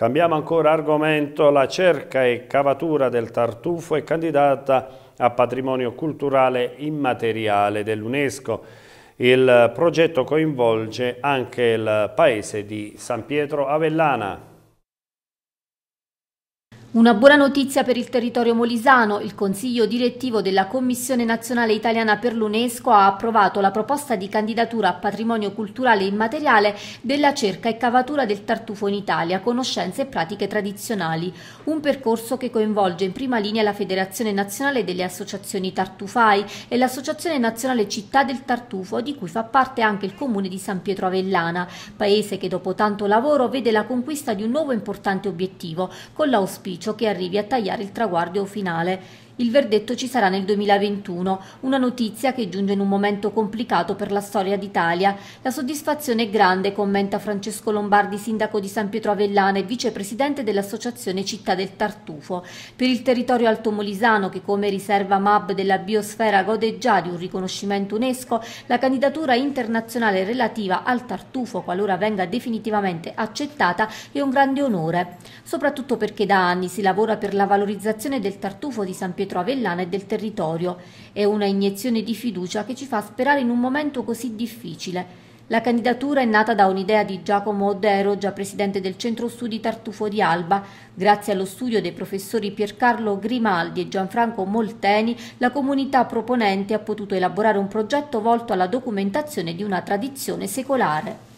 Cambiamo ancora argomento, la cerca e cavatura del tartufo è candidata a patrimonio culturale immateriale dell'UNESCO. Il progetto coinvolge anche il paese di San Pietro Avellana. Una buona notizia per il territorio molisano, il Consiglio direttivo della Commissione nazionale italiana per l'UNESCO ha approvato la proposta di candidatura a patrimonio culturale immateriale della cerca e cavatura del tartufo in Italia, conoscenze e pratiche tradizionali, un percorso che coinvolge in prima linea la Federazione Nazionale delle Associazioni Tartufai e l'Associazione Nazionale Città del Tartufo, di cui fa parte anche il comune di San Pietro Avellana, paese che dopo tanto lavoro vede la conquista di un nuovo importante obiettivo, con l'auspicio sacrificio che arrivi a tagliare il traguardo finale il verdetto ci sarà nel 2021, una notizia che giunge in un momento complicato per la storia d'Italia. La soddisfazione è grande, commenta Francesco Lombardi, sindaco di San Pietro Avellana e vicepresidente dell'associazione Città del Tartufo. Per il territorio altomolisano, che come riserva MAB della biosfera gode già di un riconoscimento UNESCO, la candidatura internazionale relativa al tartufo, qualora venga definitivamente accettata, è un grande onore. Soprattutto perché da anni si lavora per la valorizzazione del tartufo di San Pietro Pietro Avellana e del territorio. È una iniezione di fiducia che ci fa sperare in un momento così difficile. La candidatura è nata da un'idea di Giacomo Odero, già presidente del Centro Studi Tartufo di Alba. Grazie allo studio dei professori Piercarlo Grimaldi e Gianfranco Molteni, la comunità proponente ha potuto elaborare un progetto volto alla documentazione di una tradizione secolare.